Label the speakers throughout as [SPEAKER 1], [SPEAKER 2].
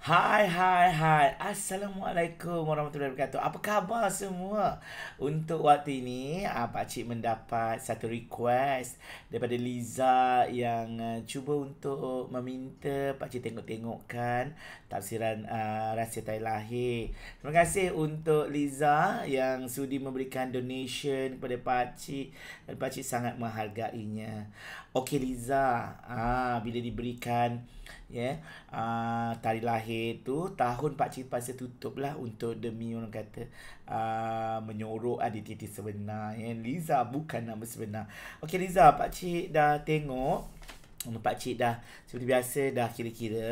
[SPEAKER 1] Hai, hai, hai. Assalamualaikum warahmatullahi wabarakatuh. Apa khabar semua? Untuk waktu ini, uh, Pakcik mendapat satu request daripada Liza yang uh, cuba untuk meminta Pakcik tengok-tengokkan tafsiran uh, rahsia tahir lahir. Terima kasih untuk Liza yang sudi memberikan donation kepada Pakcik dan Pakcik sangat menghargainya. Okey, Liza. ah bila diberikan ya yeah, uh, tahir lahir akhir tu tahun Pak Cik Pasir tutup lah untuk demi orang kata uh, menyorok adik titi sebenar. Ya. Liza bukan nama sebenar. Okey Liza, Pak Cik dah tengok. Hmm, Pak Cik dah seperti biasa dah kira-kira.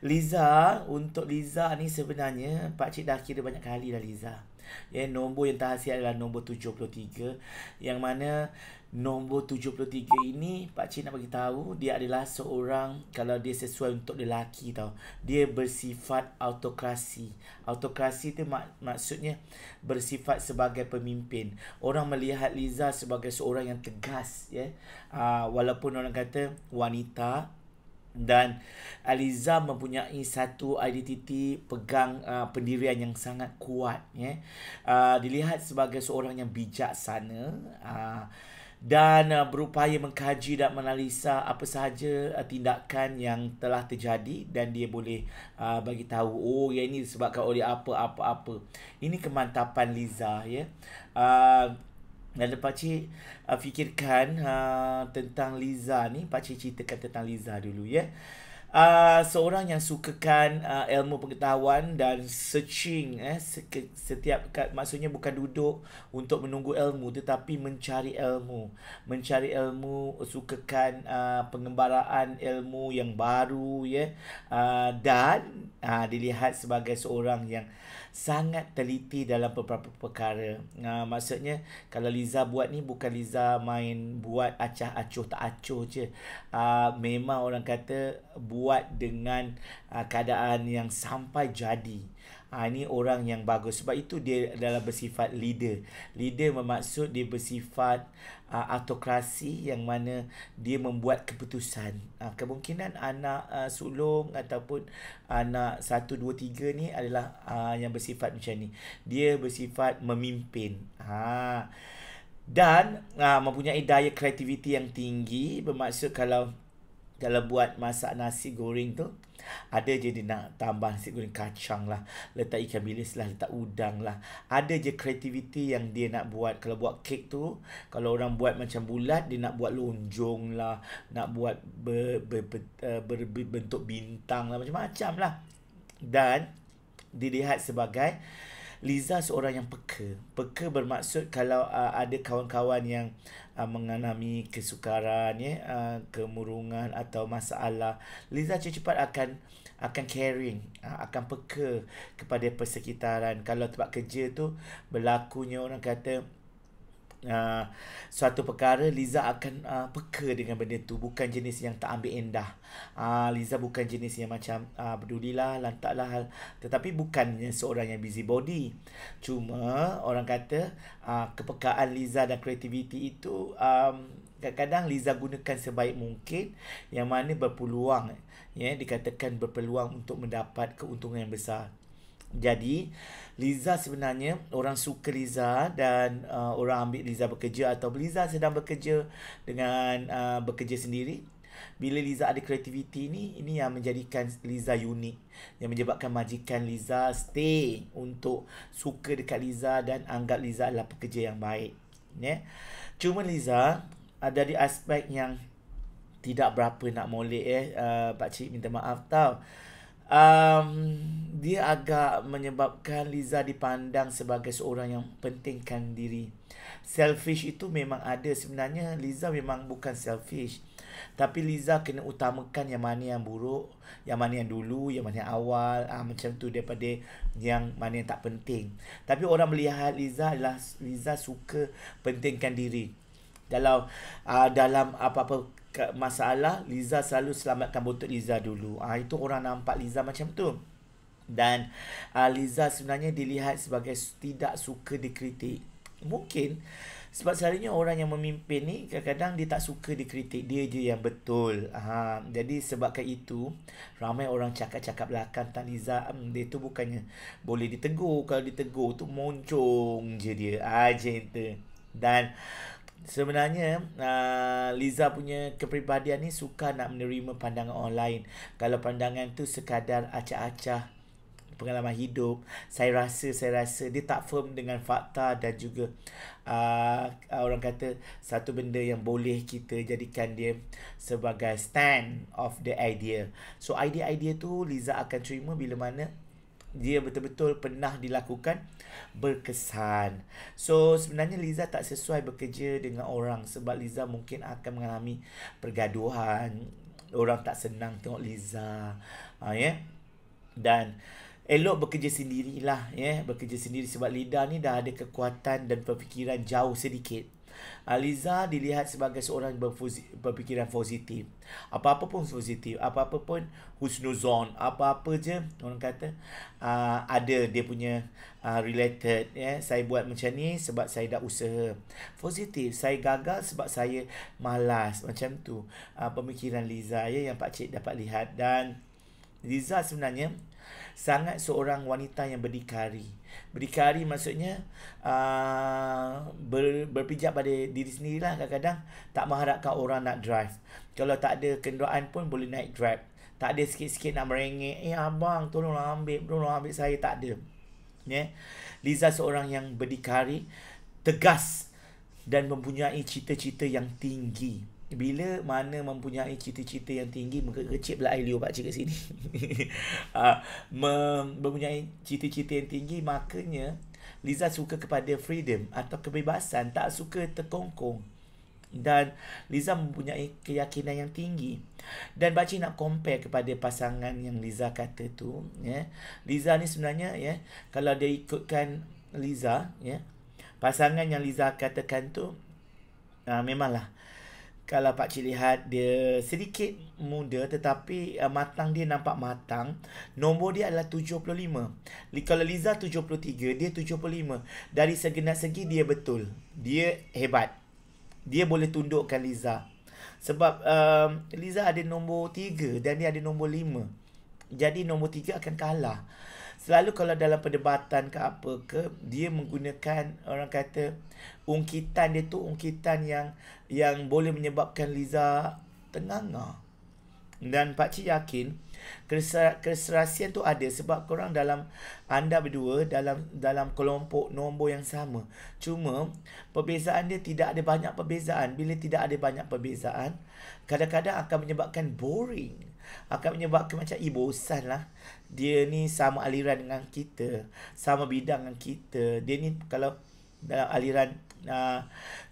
[SPEAKER 1] Liza, untuk Liza ni sebenarnya Pak Cik dah kira banyak kali lah Liza. Uh, Ya, nombor yang terhasil adalah nombor 73 yang mana nombor 73 ini pak cik nak bagi tahu dia adalah seorang kalau dia sesuai untuk lelaki tau. Dia bersifat autokrasi. Autokrasi tu mak- maksudnya bersifat sebagai pemimpin. Orang melihat Liza sebagai seorang yang tegas ya. Yeah. walaupun orang kata wanita dan Aliza mempunyai satu identiti pegang uh, pendirian yang sangat kuat Yeah. Uh, dilihat sebagai seorang yang bijaksana uh, dan uh, berupaya mengkaji dan menganalisa apa sahaja uh, tindakan yang telah terjadi dan dia boleh uh, bagi tahu oh ya ini disebabkan oleh apa apa apa. Ini kemantapan Liza ya. Yeah. Uh, dan pakcik uh, ah, fikirkan uh, tentang Liza ni. Pakcik ceritakan tentang Liza dulu ya. Yeah? uh, seorang yang sukakan uh, ilmu pengetahuan dan searching eh setiap maksudnya bukan duduk untuk menunggu ilmu tetapi mencari ilmu mencari ilmu sukakan uh, pengembaraan ilmu yang baru ya yeah? uh, dan uh, dilihat sebagai seorang yang sangat teliti dalam beberapa perkara. Uh, maksudnya kalau Liza buat ni bukan Liza main buat acah-acuh tak acuh je. Uh, memang orang kata bu- buat dengan uh, keadaan yang sampai jadi. Ha, ini orang yang bagus. Sebab itu dia adalah bersifat leader. Leader bermaksud dia bersifat uh, autokrasi yang mana dia membuat keputusan. Uh, kemungkinan anak uh, sulung ataupun anak satu, dua, tiga ni adalah uh, yang bersifat macam ni. Dia bersifat memimpin. Ha. Dan uh, mempunyai daya kreativiti yang tinggi. Bermaksud kalau kalau buat masak nasi goreng tu ada je dia nak tambah nasi goreng kacang lah letak ikan bilis lah letak udang lah ada je kreativiti yang dia nak buat kalau buat kek tu kalau orang buat macam bulat dia nak buat lonjong lah nak buat eh, ber, ber, ber, ber, ber, bentuk bintang lah macam-macam lah dan dilihat sebagai Liza seorang yang peka. Peka bermaksud kalau uh, ada kawan-kawan yang uh, mengalami kesukaran ya, uh, kemurungan atau masalah, Liza cepat-cepat akan akan caring, uh, akan peka kepada persekitaran. Kalau tempat kerja tu berlakunya orang kata Ah, suatu perkara Liza akan uh, peka dengan benda tu bukan jenis yang tak ambil endah uh, Liza bukan jenis yang macam uh, pedulilah lantaklah tetapi bukannya seorang yang busy body. cuma orang kata uh, kepekaan Liza dan kreativiti itu um, kadang-kadang Liza gunakan sebaik mungkin yang mana berpeluang ya yeah, dikatakan berpeluang untuk mendapat keuntungan yang besar jadi Liza sebenarnya orang suka Liza dan uh, orang ambil Liza bekerja atau Liza sedang bekerja dengan uh, bekerja sendiri. Bila Liza ada kreativiti ni, ini yang menjadikan Liza unik. Yang menyebabkan majikan Liza stay untuk suka dekat Liza dan anggap Liza adalah pekerja yang baik. Yeah. Cuma Liza ada di aspek yang tidak berapa nak molek eh. Uh, Pakcik minta maaf tau um, dia agak menyebabkan Liza dipandang sebagai seorang yang pentingkan diri. Selfish itu memang ada. Sebenarnya Liza memang bukan selfish. Tapi Liza kena utamakan yang mana yang buruk, yang mana yang dulu, yang mana yang awal, ah, macam tu daripada yang mana yang tak penting. Tapi orang melihat Liza adalah Liza suka pentingkan diri. Dalam uh, dalam apa-apa masalah Liza selalu selamatkan botol Liza dulu. Ah ha, itu orang nampak Liza macam tu. Dan uh, Liza sebenarnya dilihat sebagai tidak suka dikritik. Mungkin sebab selalunya orang yang memimpin ni kadang-kadang dia tak suka dikritik. Dia je yang betul. Ha, jadi sebabkan itu ramai orang cakap-cakap belakang tentang Liza. Um, dia tu bukannya boleh ditegur. Kalau ditegur tu moncong je dia. Ha, ah, cinta. Dan Sebenarnya uh, Liza punya kepribadian ni suka nak menerima pandangan orang lain. Kalau pandangan tu sekadar acah-acah pengalaman hidup, saya rasa saya rasa dia tak firm dengan fakta dan juga uh, orang kata satu benda yang boleh kita jadikan dia sebagai stand of the idea. So idea-idea tu Liza akan terima bila mana dia betul-betul pernah dilakukan berkesan. So sebenarnya Liza tak sesuai bekerja dengan orang sebab Liza mungkin akan mengalami pergaduhan. Orang tak senang tengok Liza. Ha, Yeah? Ya. Dan elok bekerja sendirilah ya, yeah? bekerja sendiri sebab Lida ni dah ada kekuatan dan pemikiran jauh sedikit. Aliza dilihat sebagai seorang berfikiran positif. Apa-apa pun positif, apa-apa pun husnuzon, apa-apa je orang kata uh, ada dia punya uh, related ya. Yeah. Saya buat macam ni sebab saya dah usaha. Positif, saya gagal sebab saya malas macam tu. Uh, pemikiran Liza ya yang pak cik dapat lihat dan Liza sebenarnya sangat seorang wanita yang berdikari. Berdikari maksudnya uh, ber, berpijak pada diri sendirilah kadang-kadang tak mengharapkan orang nak drive. Kalau tak ada kenderaan pun boleh naik drive, Tak ada sikit-sikit nak merengek. Eh abang tolonglah ambil, tolonglah ambil saya. Tak ada. Yeah. Liza seorang yang berdikari, tegas dan mempunyai cita-cita yang tinggi bila mana mempunyai cita-cita yang tinggi mengecik pula air liur pakcik kat sini ah, mempunyai cita-cita yang tinggi makanya Liza suka kepada freedom atau kebebasan tak suka terkongkong dan Liza mempunyai keyakinan yang tinggi dan baci nak compare kepada pasangan yang Liza kata tu ya Liza ni sebenarnya ya kalau dia ikutkan Liza ya pasangan yang Liza katakan tu uh, memanglah kalau Pak Cik lihat dia sedikit muda tetapi uh, matang dia nampak matang. Nombor dia adalah 75. Kalau Liza 73, dia 75. Dari segenap segi dia betul. Dia hebat. Dia boleh tundukkan Liza. Sebab uh, Liza ada nombor 3 dan dia ada nombor 5. Jadi nombor 3 akan kalah selalu kalau dalam perdebatan ke apa ke dia menggunakan orang kata ungkitan dia tu ungkitan yang yang boleh menyebabkan Liza tenganga dan pak cik yakin keserasian tu ada sebab korang dalam anda berdua dalam dalam kelompok nombor yang sama cuma perbezaan dia tidak ada banyak perbezaan bila tidak ada banyak perbezaan kadang-kadang akan menyebabkan boring akan menyebabkan macam ibu bosan lah. Dia ni sama aliran dengan kita, sama bidang dengan kita. Dia ni kalau dalam aliran uh,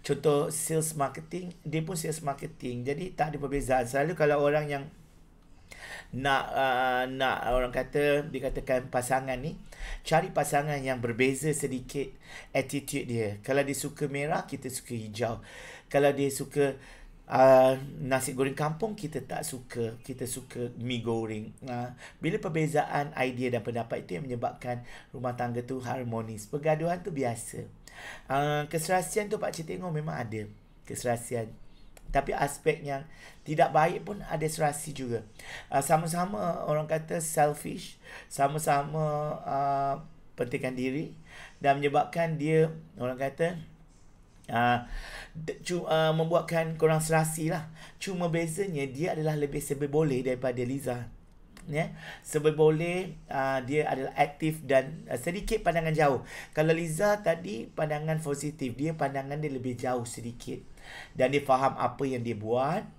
[SPEAKER 1] contoh sales marketing, dia pun sales marketing. Jadi tak ada perbezaan. Selalu kalau orang yang nak uh, nak orang kata dikatakan pasangan ni cari pasangan yang berbeza sedikit attitude dia kalau dia suka merah kita suka hijau kalau dia suka uh, nasi goreng kampung kita tak suka kita suka mi goreng uh, bila perbezaan idea dan pendapat itu yang menyebabkan rumah tangga tu harmonis pergaduhan tu biasa uh, keserasian tu pak cik tengok memang ada keserasian tapi aspek yang tidak baik pun ada serasi juga uh, sama-sama orang kata selfish sama-sama uh, pentingkan diri dan menyebabkan dia orang kata uh, cu- uh, membuatkan korang serasi lah. Cuma bezanya dia adalah lebih sebab boleh daripada Liza. Yeah? Sebab boleh uh, dia adalah aktif dan uh, sedikit pandangan jauh. Kalau Liza tadi pandangan positif, dia pandangan dia lebih jauh sedikit. Dan dia faham apa yang dia buat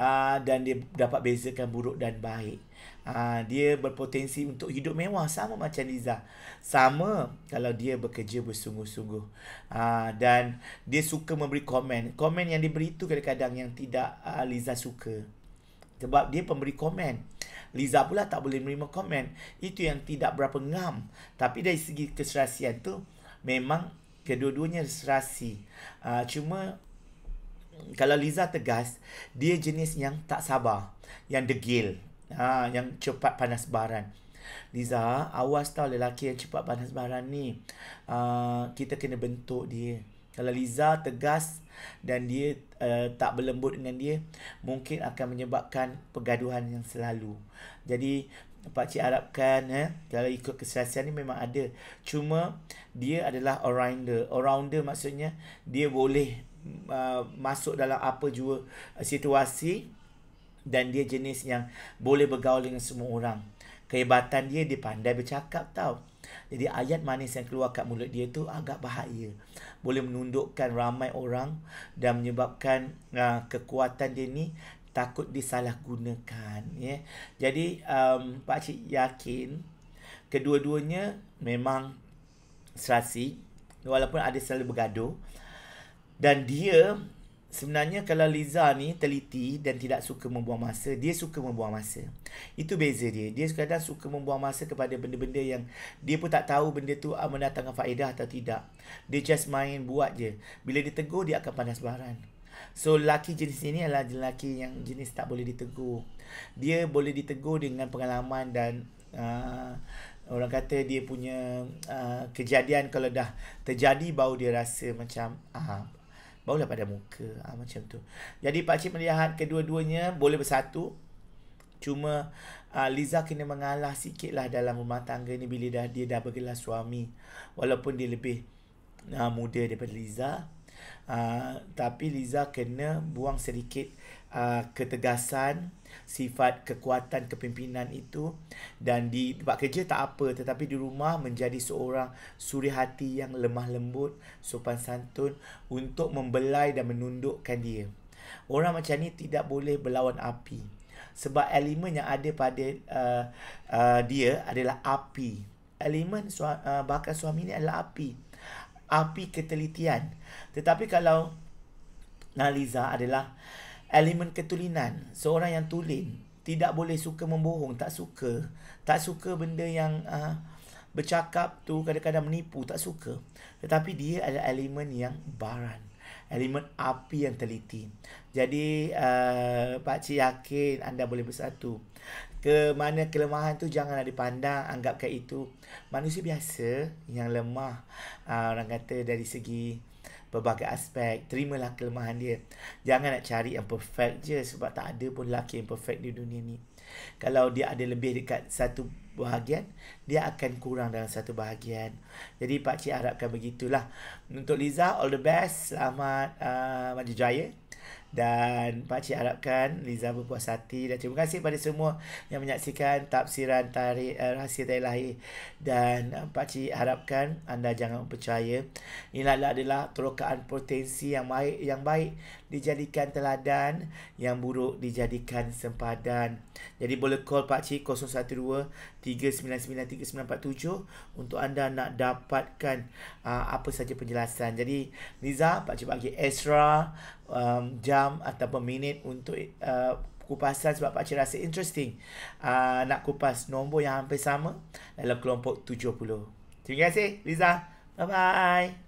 [SPEAKER 1] uh, dan dia dapat bezakan buruk dan baik. Uh, dia berpotensi untuk hidup mewah sama macam Liza. Sama kalau dia bekerja bersungguh-sungguh. Uh, dan dia suka memberi komen. Komen yang diberi itu kadang-kadang yang tidak uh, Liza suka. Sebab dia pemberi komen. Liza pula tak boleh menerima komen. Itu yang tidak berapa ngam. Tapi dari segi keserasian tu memang kedua-duanya serasi. Uh, cuma kalau Liza tegas, dia jenis yang tak sabar, yang degil, ha, yang cepat panas baran. Liza, awas tau lelaki yang cepat panas baran ni. Uh, kita kena bentuk dia. Kalau Liza tegas dan dia uh, tak berlembut dengan dia, mungkin akan menyebabkan pergaduhan yang selalu. Jadi, Pak Cik harapkan eh, kalau ikut keselesaian ni memang ada. Cuma dia adalah arounder. Arounder maksudnya dia boleh Uh, masuk dalam apa jua uh, situasi dan dia jenis yang boleh bergaul dengan semua orang. Kehebatan dia dia pandai bercakap tau. Jadi ayat manis yang keluar kat mulut dia tu agak bahaya. Boleh menundukkan ramai orang dan menyebabkan uh, kekuatan dia ni takut disalahgunakan, ya. Yeah. Jadi um, pak cik yakin kedua-duanya memang serasi walaupun ada selalu bergaduh dan dia sebenarnya kalau Liza ni teliti dan tidak suka membuang masa, dia suka membuang masa. Itu beza dia. Dia kadang suka membuang masa kepada benda-benda yang dia pun tak tahu benda tu ah, mendatangkan faedah atau tidak. Dia just main buat je. Bila ditegur dia akan panas baran. So lelaki jenis ini adalah lelaki yang jenis tak boleh ditegur. Dia boleh ditegur dengan pengalaman dan uh, orang kata dia punya uh, kejadian kalau dah terjadi baru dia rasa macam Barulah pada muka ha, Macam tu Jadi pakcik melihat kedua-duanya boleh bersatu Cuma uh, Liza kena mengalah sikit lah dalam rumah tangga ni Bila dah, dia dah bergelar suami Walaupun dia lebih uh, muda daripada Liza uh, tapi Liza kena buang sedikit uh, ketegasan sifat kekuatan kepimpinan itu dan di tempat kerja tak apa tetapi di rumah menjadi seorang suri hati yang lemah lembut sopan santun untuk membelai dan menundukkan dia orang macam ni tidak boleh berlawan api sebab elemen yang ada pada uh, uh, dia adalah api elemen sua- uh, bakal suami ni adalah api api ketelitian. Tetapi kalau analiza adalah elemen ketulinan, seorang yang tulen tidak boleh suka membohong, tak suka, tak suka benda yang uh, bercakap tu kadang-kadang menipu, tak suka. Tetapi dia adalah elemen yang baran, elemen api yang teliti. Jadi uh, pak cik yakin anda boleh bersatu ke mana kelemahan tu janganlah dipandang anggapkan itu manusia biasa yang lemah uh, orang kata dari segi berbagai aspek terimalah kelemahan dia jangan nak cari yang perfect je sebab tak ada pun lelaki yang perfect di dunia ni kalau dia ada lebih dekat satu bahagian dia akan kurang dalam satu bahagian jadi pak cik harapkan begitulah untuk Liza all the best selamat uh, maju jaya dan pakcik harapkan Liza berpuas hati dan terima kasih kepada semua yang menyaksikan tafsiran tarikh eh, uh, rahsia tarikh lahir. Dan uh, eh, pakcik harapkan anda jangan percaya. ini adalah adalah terokaan potensi yang baik, yang baik dijadikan teladan, yang buruk dijadikan sempadan. Jadi boleh call pakcik 012 399 untuk anda nak dapatkan uh, apa saja penjelasan. Jadi Liza, pakcik bagi extra um, jam ataupun minit untuk uh, kupasan sebab Pak Cik rasa interesting uh, nak kupas nombor yang hampir sama dalam kelompok 70. Terima kasih Liza. Bye-bye.